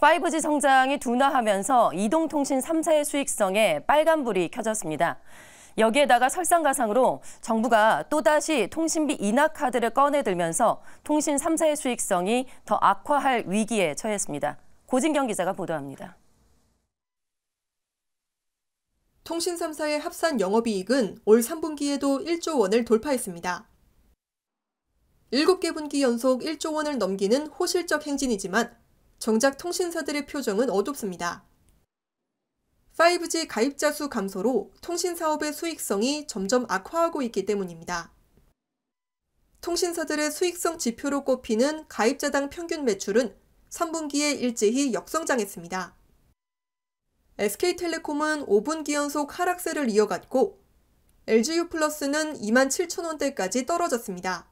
5G 성장이 둔화하면서 이동통신 3사의 수익성에 빨간불이 켜졌습니다. 여기에다가 설상가상으로 정부가 또다시 통신비 인하 카드를 꺼내들면서 통신 3사의 수익성이 더 악화할 위기에 처했습니다. 고진경 기자가 보도합니다. 통신 3사의 합산 영업이익은 올 3분기에도 1조 원을 돌파했습니다. 7개 분기 연속 1조 원을 넘기는 호실적 행진이지만 정작 통신사들의 표정은 어둡습니다. 5G 가입자 수 감소로 통신 사업의 수익성이 점점 악화하고 있기 때문입니다. 통신사들의 수익성 지표로 꼽히는 가입자당 평균 매출은 3분기에 일제히 역성장했습니다. SK텔레콤은 5분기 연속 하락세를 이어갔고 LGU 플러스는 2 7 0 0 0 원대까지 떨어졌습니다.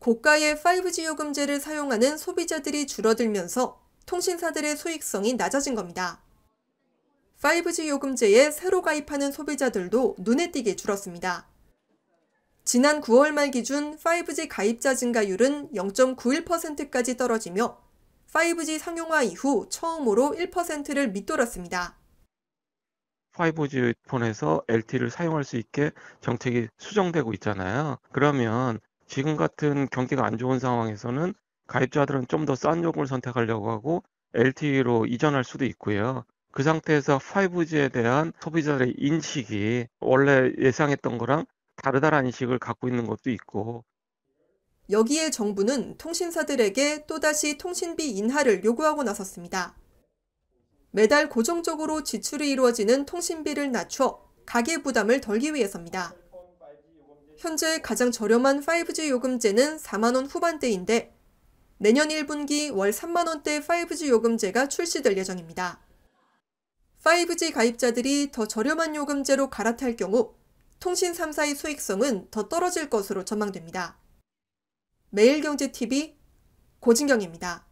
고가의 5G 요금제를 사용하는 소비자들이 줄어들면서 통신사들의 수익성이 낮아진 겁니다. 5G 요금제에 새로 가입하는 소비자들도 눈에 띄게 줄었습니다. 지난 9월 말 기준 5G 가입자 증가율은 0.91%까지 떨어지며 5G 상용화 이후 처음으로 1%를 밑돌았습니다. 5G 폰에서 LTE를 사용할 수 있게 정책이 수정되고 있잖아요. 그러면 지금 같은 경기가 안 좋은 상황에서는 가입자들은 좀 더 싼 요금을 선택하려고 하고 LTE로 이전할 수도 있고요. 그 상태에서 5G에 대한 소비자들의 인식이 원래 예상했던 거랑 다르다라는 인식을 갖고 있는 것도 있고 여기에 정부는 통신사들에게 또다시 통신비 인하를 요구하고 나섰습니다. 매달 고정적으로 지출이 이루어지는 통신비를 낮춰 가계 부담을 덜기 위해서입니다. 현재 가장 저렴한 5G 요금제는 4만원 후반대인데 내년 1분기 월 3만원대 5G 요금제가 출시될 예정입니다. 5G 가입자들이 더 저렴한 요금제로 갈아탈 경우 통신 3사의 수익성은 더 떨어질 것으로 전망됩니다. 매일경제TV 고진경입니다.